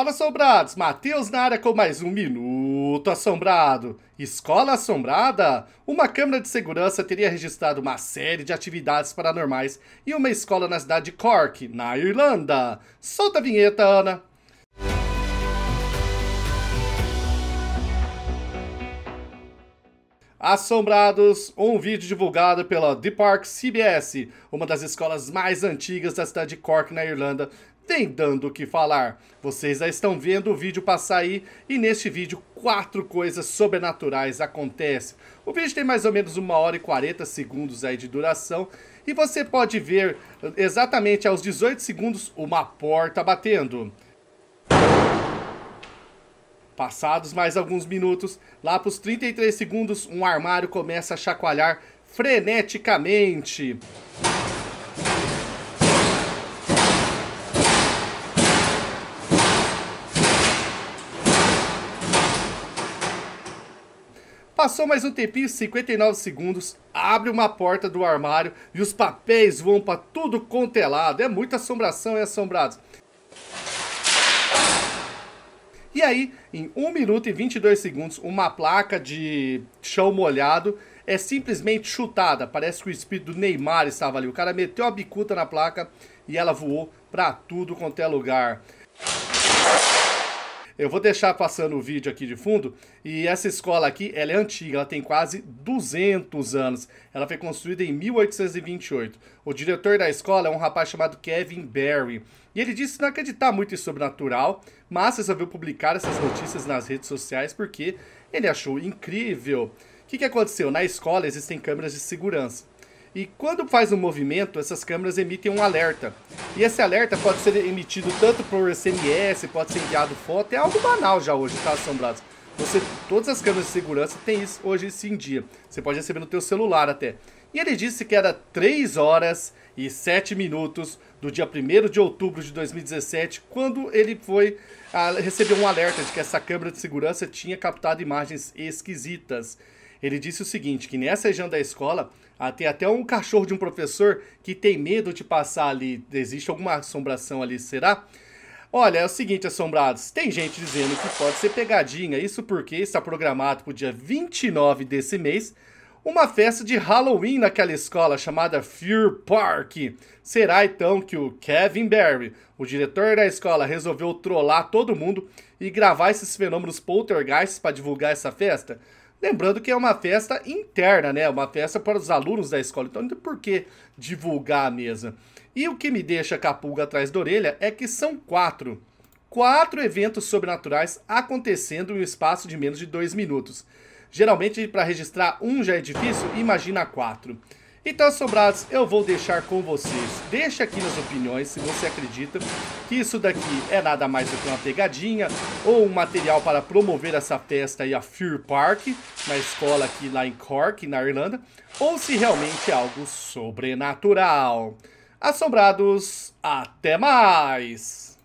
Fala Assombrados, Matheus na área com mais um Minuto Assombrado. Escola Assombrada? Uma câmera de segurança teria registrado uma série de atividades paranormais em uma escola na cidade de Cork, na Irlanda. Solta a vinheta, Ana. Assombrados, um vídeo divulgado pela The Park CBS, uma das escolas mais antigas da cidade de Cork, na Irlanda, tem dando o que falar. Vocês já estão vendo o vídeo passar aí e neste vídeo quatro coisas sobrenaturais acontecem. O vídeo tem mais ou menos uma hora e 40 segundos aí de duração e você pode ver eh, exatamente aos 18 segundos uma porta batendo. Passados mais alguns minutos, lá para os 33 segundos, um armário começa a chacoalhar freneticamente. Passou mais um tempinho, 59 segundos, abre uma porta do armário e os papéis vão para tudo quanto é lado. É muita assombração, é assombrado. E aí, em 1 minuto e 22 segundos, uma placa de chão molhado é simplesmente chutada. Parece que o espírito do Neymar estava ali. O cara meteu a bicuta na placa e ela voou para tudo quanto é lugar. Eu vou deixar passando o vídeo aqui de fundo e essa escola aqui, ela é antiga, ela tem quase 200 anos. Ela foi construída em 1828. O diretor da escola é um rapaz chamado Kevin Barry. E ele disse não acreditar muito em sobrenatural, mas resolveu publicar essas notícias nas redes sociais porque ele achou incrível. O que, que aconteceu? Na escola existem câmeras de segurança. E quando faz um movimento, essas câmeras emitem um alerta. E esse alerta pode ser emitido tanto por SMS, pode ser enviado foto, é algo banal já hoje, tá, Assombrados? Você, todas as câmeras de segurança têm isso hoje em dia. Você pode receber no teu celular até. E ele disse que era 3 horas e 7 minutos do dia 1 de outubro de 2017, quando ele foi a, ah, recebeu um alerta de que essa câmera de segurança tinha captado imagens esquisitas. Ele disse o seguinte, que nessa região da escola ah, tem até um cachorro de um professor que tem medo de passar ali. Existe alguma assombração ali, será? Olha, é o seguinte, assombrados. Tem gente dizendo que pode ser pegadinha. Isso porque está programado para o dia 29 desse mês uma festa de Halloween naquela escola chamada Fear Park. Será então que o Kevin Barry, o diretor da escola, resolveu trollar todo mundo e gravar esses fenômenos poltergeist para divulgar essa festa? Lembrando que é uma festa interna, né? Uma festa para os alunos da escola. Então não tem por que divulgar a mesa. E o que me deixa capulga atrás da orelha é que são quatro. Quatro eventos sobrenaturais acontecendo em um espaço de menos de dois minutos. Geralmente, para registrar um já é difícil, imagina quatro. Então, assombrados, eu vou deixar com vocês. Deixa aqui nas opiniões se você acredita que isso daqui é nada mais do que uma pegadinha ou um material para promover essa festa aí, a Fear Park, na escola aqui lá em Cork, na Irlanda, ou se realmente é algo sobrenatural. Assombrados, até mais!